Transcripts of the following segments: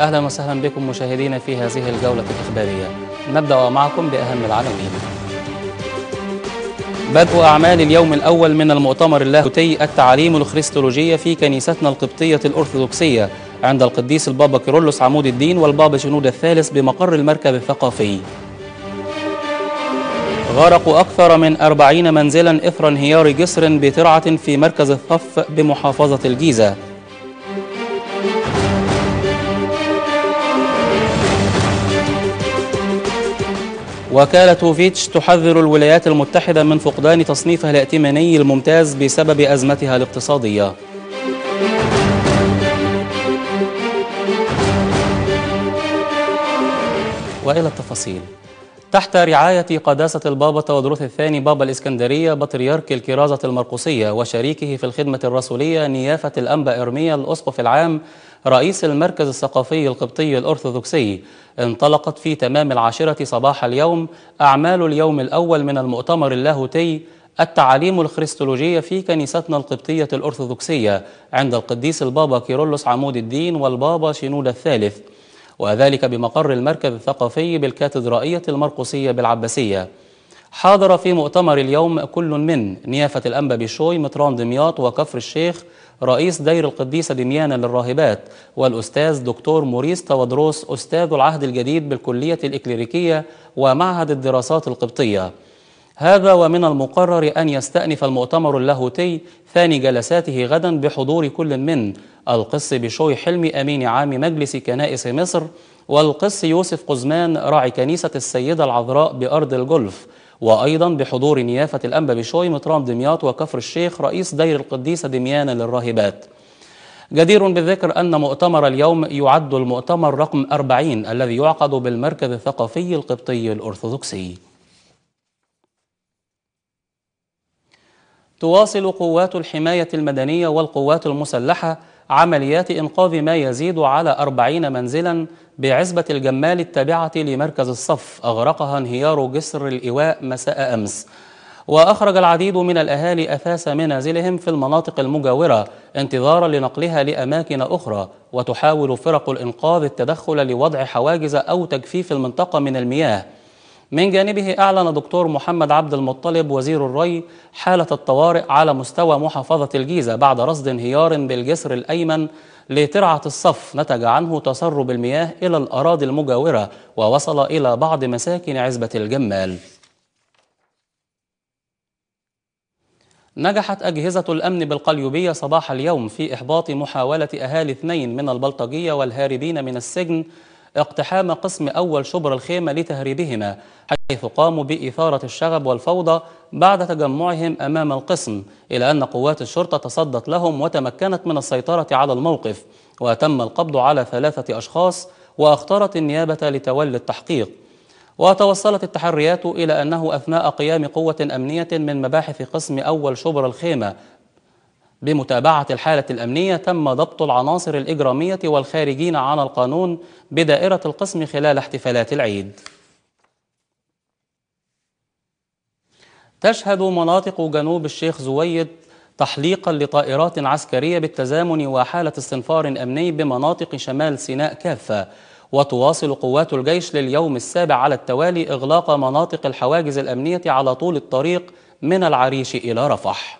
أهلا وسهلا بكم مشاهدينا في هذه الجولة الإخبارية نبدأ معكم بأهم العناوين بدء أعمال اليوم الأول من المؤتمر اللاهوتي التعاليم الخريستولوجية في كنيستنا القبطية الأرثوذكسية عند القديس البابا كيرلس عمود الدين والبابا شنود الثالث بمقر المركب الثقافي غرقوا أكثر من 40 منزلا إثر انهيار جسر بترعة في مركز الصف بمحافظة الجيزة وكالة فيتش تحذر الولايات المتحدة من فقدان تصنيفها الائتماني الممتاز بسبب أزمتها الاقتصادية وإلى التفاصيل تحت رعاية قداسة البابا تودروث الثاني بابا الإسكندرية بطريرك الكرازة المرقسية وشريكه في الخدمة الرسولية نيافة الأنبا إرميا الأسقف العام رئيس المركز الثقافي القبطي الأرثوذكسي انطلقت في تمام العاشرة صباح اليوم أعمال اليوم الأول من المؤتمر اللاهوتي التعاليم الخريستولوجية في كنيستنا القبطية الأرثوذكسية عند القديس البابا كيرولوس عمود الدين والبابا شنودة الثالث وذلك بمقر المركز الثقافي بالكاتدرائية المرقسية بالعباسية حاضر في مؤتمر اليوم كل من نيافة الأنبا بشوي متران دمياط وكفر الشيخ رئيس دير القديسة دميانا للراهبات والأستاذ دكتور موريس تودروس أستاذ العهد الجديد بالكلية الإكليريكية ومعهد الدراسات القبطية هذا ومن المقرر أن يستأنف المؤتمر اللاهوتي ثاني جلساته غدا بحضور كل من القس بشوي حلمي أمين عام مجلس كنائس مصر والقس يوسف قزمان راعي كنيسة السيدة العذراء بأرض الجولف وأيضا بحضور نيافة الأنبا بشوي مترام دمياط وكفر الشيخ رئيس دير القديسة دميانة للراهبات جدير بالذكر أن مؤتمر اليوم يعد المؤتمر رقم 40 الذي يعقد بالمركز الثقافي القبطي الأرثوذكسي تواصل قوات الحماية المدنية والقوات المسلحة عمليات إنقاذ ما يزيد على 40 منزلا بعزبة الجمال التابعة لمركز الصف أغرقها انهيار جسر الإيواء مساء أمس وأخرج العديد من الأهالي أثاث منازلهم في المناطق المجاورة انتظارا لنقلها لأماكن أخرى وتحاول فرق الإنقاذ التدخل لوضع حواجز أو تجفيف المنطقة من المياه من جانبه أعلن دكتور محمد عبد المطلب وزير الري حالة الطوارئ على مستوى محافظة الجيزة بعد رصد انهيار بالجسر الأيمن لترعة الصف نتج عنه تسرب المياه إلى الأراضي المجاورة ووصل إلى بعض مساكن عزبة الجمال نجحت أجهزة الأمن بالقليوبية صباح اليوم في إحباط محاولة أهالي اثنين من البلطجية والهاربين من السجن اقتحام قسم أول شبر الخيمة لتهريبهما حيث قاموا بإثارة الشغب والفوضى بعد تجمعهم أمام القسم إلى أن قوات الشرطة تصدت لهم وتمكنت من السيطرة على الموقف وتم القبض على ثلاثة أشخاص وأخطرت النيابة لتولي التحقيق وتوصلت التحريات إلى أنه أثناء قيام قوة أمنية من مباحث قسم أول شبر الخيمة بمتابعة الحالة الأمنية تم ضبط العناصر الإجرامية والخارجين عن القانون بدائرة القسم خلال احتفالات العيد تشهد مناطق جنوب الشيخ زويد تحليقا لطائرات عسكرية بالتزامن وحالة استنفار أمني بمناطق شمال سيناء كافة وتواصل قوات الجيش لليوم السابع على التوالي إغلاق مناطق الحواجز الأمنية على طول الطريق من العريش إلى رفح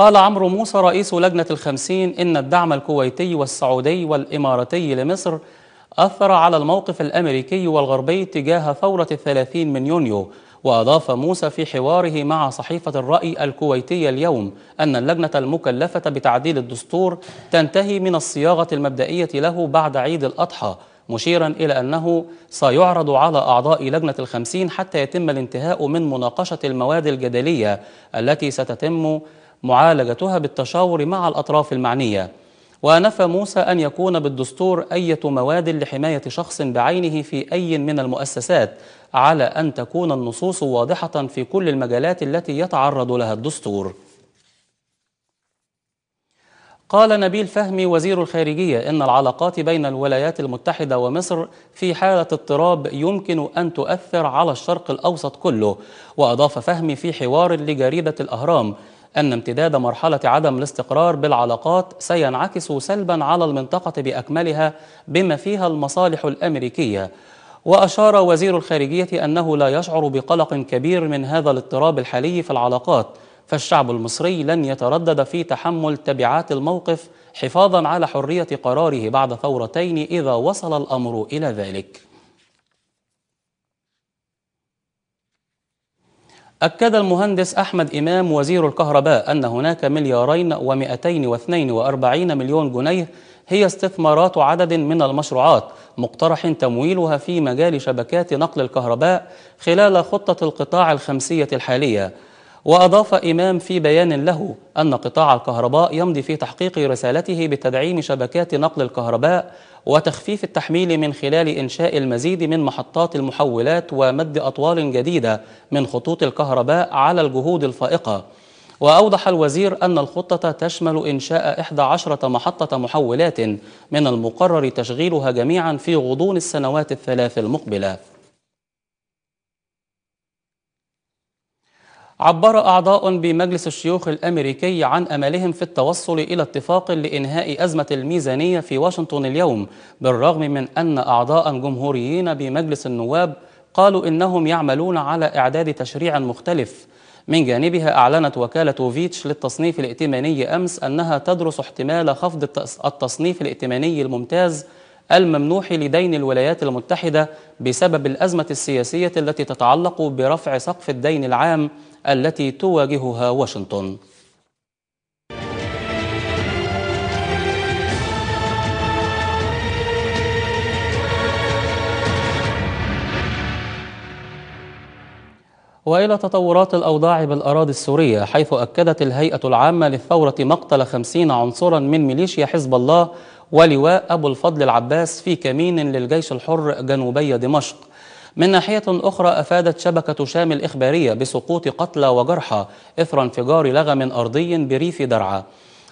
قال عمرو موسى رئيس لجنة الخمسين إن الدعم الكويتي والسعودي والإماراتي لمصر أثر على الموقف الأمريكي والغربي تجاه ثورة الثلاثين من يونيو وأضاف موسى في حواره مع صحيفة الرأي الكويتية اليوم أن اللجنة المكلفة بتعديل الدستور تنتهي من الصياغة المبدئية له بعد عيد الأضحى مشيرا إلى أنه سيعرض على أعضاء لجنة الخمسين حتى يتم الانتهاء من مناقشة المواد الجدلية التي ستتم معالجتها بالتشاور مع الأطراف المعنية ونفى موسى أن يكون بالدستور أية مواد لحماية شخص بعينه في أي من المؤسسات على أن تكون النصوص واضحة في كل المجالات التي يتعرض لها الدستور قال نبيل فهمي وزير الخارجية إن العلاقات بين الولايات المتحدة ومصر في حالة اضطراب يمكن أن تؤثر على الشرق الأوسط كله وأضاف فهمي في حوار لجريدة الأهرام أن امتداد مرحلة عدم الاستقرار بالعلاقات سينعكس سلبا على المنطقة بأكملها بما فيها المصالح الأمريكية وأشار وزير الخارجية أنه لا يشعر بقلق كبير من هذا الاضطراب الحالي في العلاقات فالشعب المصري لن يتردد في تحمل تبعات الموقف حفاظا على حرية قراره بعد ثورتين إذا وصل الأمر إلى ذلك أكد المهندس أحمد إمام وزير الكهرباء أن هناك مليارين واثنين وأربعين مليون جنيه هي استثمارات عدد من المشروعات مقترح تمويلها في مجال شبكات نقل الكهرباء خلال خطة القطاع الخمسية الحالية وأضاف إمام في بيان له أن قطاع الكهرباء يمضي في تحقيق رسالته بتدعيم شبكات نقل الكهرباء وتخفيف التحميل من خلال إنشاء المزيد من محطات المحولات ومد أطوال جديدة من خطوط الكهرباء على الجهود الفائقة وأوضح الوزير أن الخطة تشمل إنشاء 11 محطة محولات من المقرر تشغيلها جميعا في غضون السنوات الثلاث المقبلة عبر أعضاء بمجلس الشيوخ الأمريكي عن أملهم في التوصل إلى اتفاق لإنهاء أزمة الميزانية في واشنطن اليوم بالرغم من أن أعضاء جمهوريين بمجلس النواب قالوا إنهم يعملون على إعداد تشريع مختلف من جانبها أعلنت وكالة فيتش للتصنيف الائتماني أمس أنها تدرس احتمال خفض التصنيف الائتماني الممتاز الممنوح لدين الولايات المتحدة بسبب الأزمة السياسية التي تتعلق برفع سقف الدين العام التي تواجهها واشنطن وإلى تطورات الأوضاع بالأراضي السورية حيث أكدت الهيئة العامة للثورة مقتل خمسين عنصرا من ميليشيا حزب الله ولواء أبو الفضل العباس في كمين للجيش الحر جنوبي دمشق من ناحية أخرى أفادت شبكة شام الإخبارية بسقوط قتلى وجرحى إثر انفجار لغم أرضي بريف درعا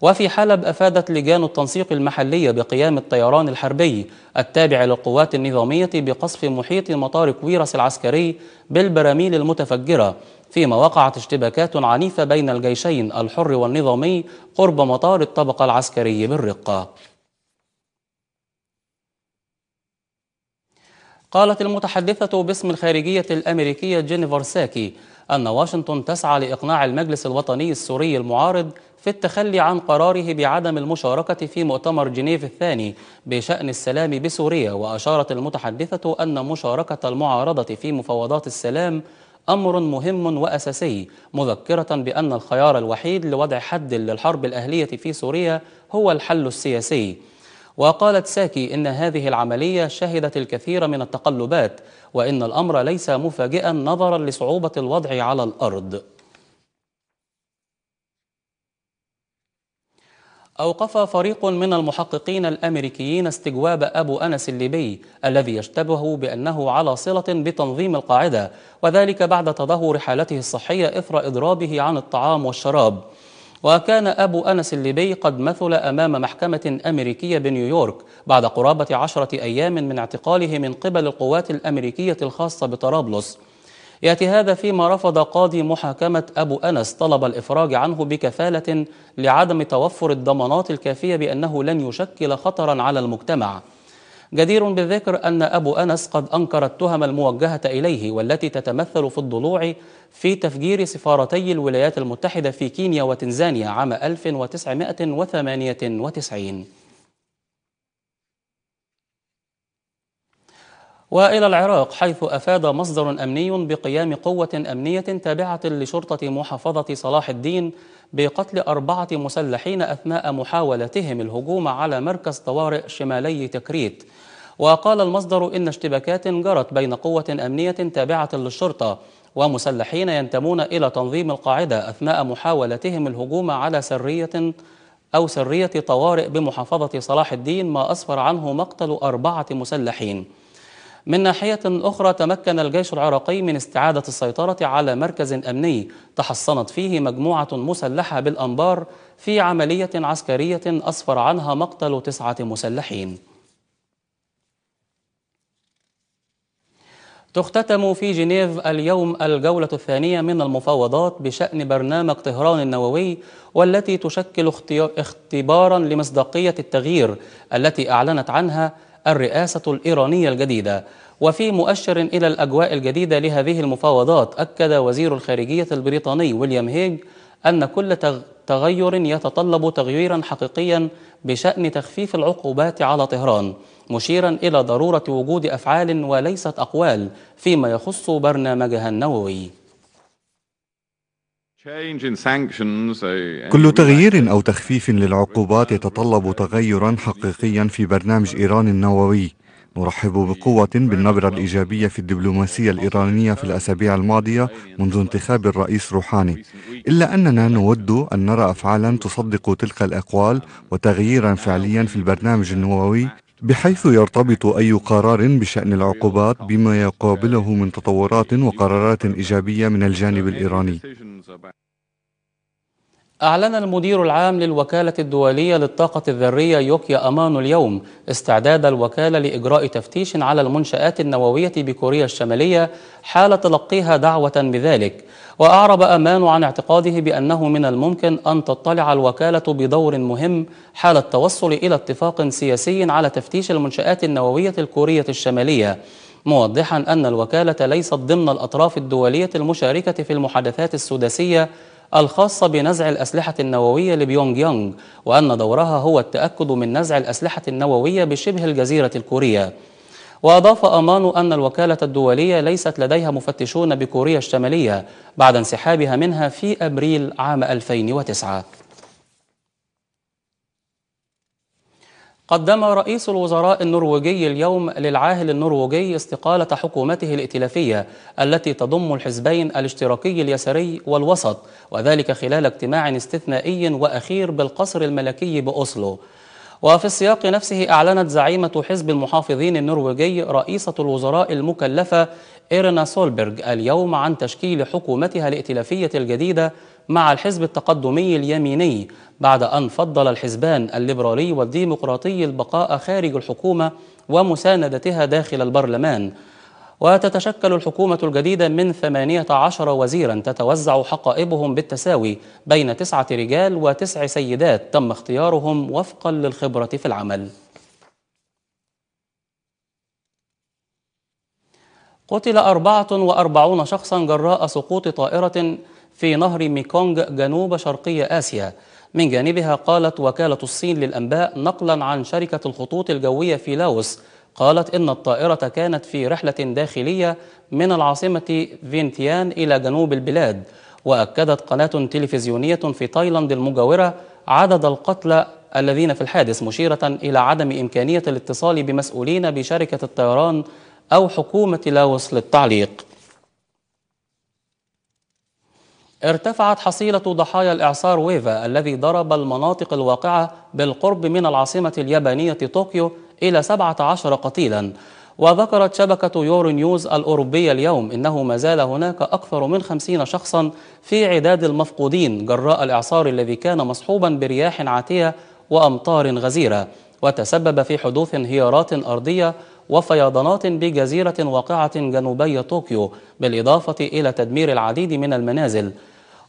وفي حلب أفادت لجان التنسيق المحلية بقيام الطيران الحربي التابع للقوات النظامية بقصف محيط مطار كويرس العسكري بالبراميل المتفجرة فيما وقعت اشتباكات عنيفة بين الجيشين الحر والنظامي قرب مطار الطبقة العسكري بالرقة قالت المتحدثة باسم الخارجية الأمريكية جينيفر ساكي أن واشنطن تسعى لإقناع المجلس الوطني السوري المعارض في التخلي عن قراره بعدم المشاركة في مؤتمر جنيف الثاني بشأن السلام بسوريا وأشارت المتحدثة أن مشاركة المعارضة في مفاوضات السلام أمر مهم وأساسي مذكرة بأن الخيار الوحيد لوضع حد للحرب الأهلية في سوريا هو الحل السياسي وقالت ساكي إن هذه العملية شهدت الكثير من التقلبات وإن الأمر ليس مفاجئا نظرا لصعوبة الوضع على الأرض أوقف فريق من المحققين الأمريكيين استجواب أبو أنس الليبي الذي يشتبه بأنه على صلة بتنظيم القاعدة وذلك بعد تدهور حالته الصحية إثر إضرابه عن الطعام والشراب وكان أبو أنس الليبي قد مثل أمام محكمة أمريكية بنيويورك بعد قرابة عشرة أيام من اعتقاله من قبل القوات الأمريكية الخاصة بطرابلس يأتي هذا فيما رفض قاضي محاكمة أبو أنس طلب الإفراج عنه بكفالة لعدم توفر الضمانات الكافية بأنه لن يشكل خطرا على المجتمع جدير بالذكر أن أبو أنس قد أنكر التهم الموجهة إليه والتي تتمثل في الضلوع في تفجير سفارتي الولايات المتحدة في كينيا وتنزانيا عام 1998 والى العراق حيث افاد مصدر امني بقيام قوه امنيه تابعه لشرطه محافظه صلاح الدين بقتل اربعه مسلحين اثناء محاولتهم الهجوم على مركز طوارئ شمالي تكريت وقال المصدر ان اشتباكات جرت بين قوه امنيه تابعه للشرطه ومسلحين ينتمون الى تنظيم القاعده اثناء محاولتهم الهجوم على سريه أو سرية طوارئ بمحافظة صلاح الدين ما أسفر عنه مقتل أربعة مسلحين من ناحية أخرى تمكن الجيش العراقي من استعادة السيطرة على مركز أمني تحصنت فيه مجموعة مسلحة بالأنبار في عملية عسكرية أسفر عنها مقتل تسعة مسلحين تختتم في جنيف اليوم الجولة الثانية من المفاوضات بشأن برنامج طهران النووي والتي تشكل اختبارا لمصداقية التغيير التي أعلنت عنها الرئاسة الإيرانية الجديدة وفي مؤشر إلى الأجواء الجديدة لهذه المفاوضات أكد وزير الخارجية البريطاني ويليام هيج أن كل تغير يتطلب تغييرا حقيقيا بشأن تخفيف العقوبات على طهران مشيرا إلى ضرورة وجود أفعال وليست أقوال فيما يخص برنامجها النووي كل تغيير أو تخفيف للعقوبات يتطلب تغيرا حقيقيا في برنامج إيران النووي نرحب بقوة بالنبرة الإيجابية في الدبلوماسية الإيرانية في الأسابيع الماضية منذ انتخاب الرئيس روحاني إلا أننا نود أن نرى أفعالا تصدق تلك الأقوال وتغييرا فعليا في البرنامج النووي بحيث يرتبط أي قرار بشأن العقوبات بما يقابله من تطورات وقرارات إيجابية من الجانب الإيراني أعلن المدير العام للوكالة الدولية للطاقة الذرية يوكيا أمانو اليوم استعداد الوكالة لإجراء تفتيش على المنشآت النووية بكوريا الشمالية حال تلقيها دعوة بذلك وأعرب أمان عن اعتقاده بأنه من الممكن أن تطلع الوكالة بدور مهم حال التوصل إلى اتفاق سياسي على تفتيش المنشآت النووية الكورية الشمالية موضحا أن الوكالة ليست ضمن الأطراف الدولية المشاركة في المحادثات السداسية الخاصة بنزع الأسلحة النووية لبيونج يونج وأن دورها هو التأكد من نزع الأسلحة النووية بشبه الجزيرة الكورية وأضاف أمان أن الوكالة الدولية ليست لديها مفتشون بكوريا الشمالية بعد انسحابها منها في أبريل عام 2009 قدم رئيس الوزراء النرويجي اليوم للعاهل النرويجي استقالة حكومته الائتلافية التي تضم الحزبين الاشتراكي اليساري والوسط وذلك خلال اجتماع استثنائي وأخير بالقصر الملكي بأوسلو وفي السياق نفسه أعلنت زعيمة حزب المحافظين النرويجي رئيسة الوزراء المكلفة إيرنا سولبرغ اليوم عن تشكيل حكومتها الائتلافية الجديدة مع الحزب التقدمي اليميني بعد أن فضل الحزبان الليبرالي والديمقراطي البقاء خارج الحكومة ومساندتها داخل البرلمان وتتشكل الحكومة الجديدة من 18 وزيرا تتوزع حقائبهم بالتساوي بين تسعة رجال وتسع سيدات تم اختيارهم وفقا للخبرة في العمل قتل 44 شخصا جراء سقوط طائرة في نهر ميكونغ جنوب شرقي آسيا من جانبها قالت وكالة الصين للأنباء نقلا عن شركة الخطوط الجوية في لاوس قالت إن الطائرة كانت في رحلة داخلية من العاصمة فينتيان إلى جنوب البلاد وأكدت قناة تلفزيونية في تايلاند المجاورة عدد القتلى الذين في الحادث مشيرة إلى عدم إمكانية الاتصال بمسؤولين بشركة الطيران أو حكومة لاوس للتعليق ارتفعت حصيلة ضحايا الإعصار ويفا الذي ضرب المناطق الواقعة بالقرب من العاصمة اليابانية طوكيو إلى 17 قتيلا وذكرت شبكة يورو نيوز الأوروبية اليوم إنه ما زال هناك أكثر من 50 شخصا في عداد المفقودين جراء الإعصار الذي كان مصحوبا برياح عاتية وأمطار غزيرة وتسبب في حدوث انهيارات أرضية وفيضانات بجزيرة واقعة جنوبي طوكيو بالإضافة إلى تدمير العديد من المنازل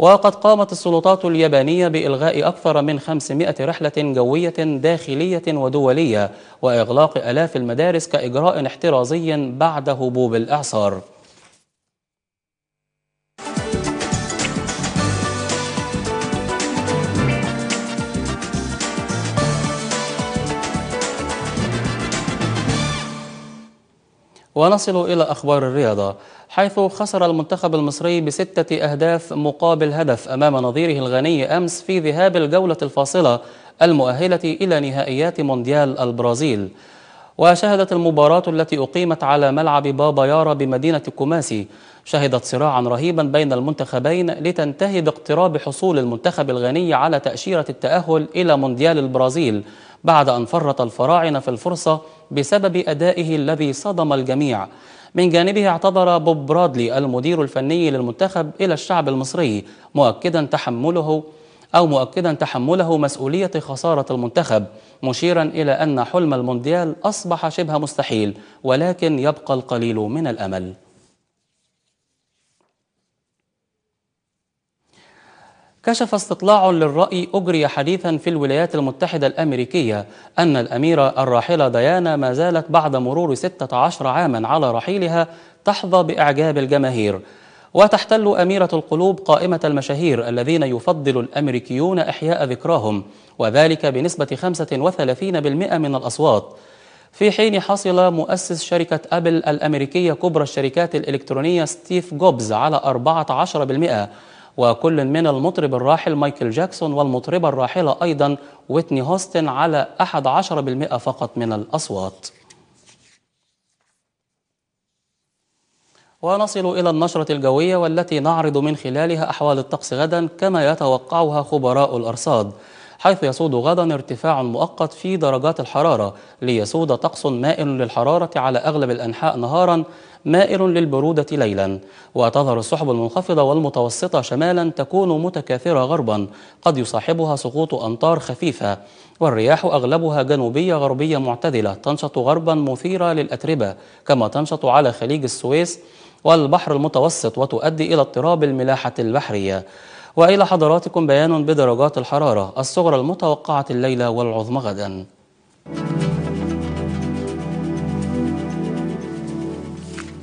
وقد قامت السلطات اليابانية بإلغاء أكثر من 500 رحلة جوية داخلية ودولية وإغلاق ألاف المدارس كإجراء احترازي بعد هبوب الإعصار ونصل إلى أخبار الرياضة حيث خسر المنتخب المصري بستة أهداف مقابل هدف أمام نظيره الغني أمس في ذهاب الجولة الفاصلة المؤهلة إلى نهائيات مونديال البرازيل وشهدت المباراة التي أقيمت على ملعب بابا يارا بمدينة كوماسي شهدت صراعا رهيبا بين المنتخبين لتنتهي باقتراب حصول المنتخب الغني على تأشيرة التأهل إلى مونديال البرازيل بعد أن فرط الفراعنة في الفرصة بسبب أدائه الذي صدم الجميع من جانبه اعتذر بوب برادلي المدير الفني للمنتخب إلى الشعب المصري مؤكدا تحمله أو مؤكدا تحمله مسؤولية خسارة المنتخب مشيرا إلى أن حلم المونديال أصبح شبه مستحيل ولكن يبقى القليل من الأمل كشف استطلاع للرأي أجري حديثا في الولايات المتحدة الأمريكية أن الأميرة الراحلة ديانا ما زالت بعد مرور 16 عاما على رحيلها تحظى بإعجاب الجماهير وتحتل أميرة القلوب قائمة المشاهير الذين يفضل الأمريكيون إحياء ذكراهم وذلك بنسبة 35% من الأصوات في حين حصل مؤسس شركة أبل الأمريكية كبرى الشركات الإلكترونية ستيف جوبز على 14% وكل من المطرب الراحل مايكل جاكسون والمطربة الراحلة أيضا ويتني هوستن على 11% فقط من الأصوات ونصل إلى النشرة الجوية والتي نعرض من خلالها أحوال الطقس غدا كما يتوقعها خبراء الأرصاد حيث يسود غدا ارتفاع مؤقت في درجات الحرارة ليسود طقس مائل للحرارة على أغلب الأنحاء نهارا مائل للبرودة ليلا وتظهر السحب المنخفضة والمتوسطة شمالا تكون متكاثرة غربا قد يصاحبها سقوط أمطار خفيفة والرياح أغلبها جنوبية غربية معتدلة تنشط غربا مثيرة للأتربة كما تنشط على خليج السويس والبحر المتوسط وتؤدي إلى اضطراب الملاحة البحرية وإلى حضراتكم بيان بدرجات الحرارة الصغرى المتوقعة الليلة والعظمى غداً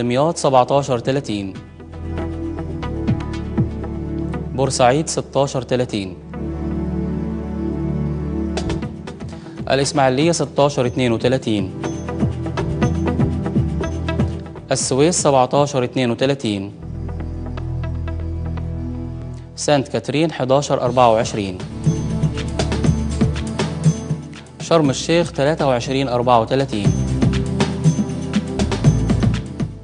دمياط 17 30 بورسعيد 16 30 الإسماعيلية 16 32 السويس 17 32 سانت كاترين 11 24 شرم الشيخ 23 34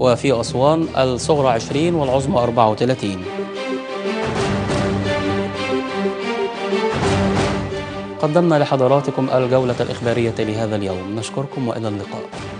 وفي أسوان الصغرى 20 والعظمى 34 قدمنا لحضراتكم الجولة الإخبارية لهذا اليوم نشكركم وإلى اللقاء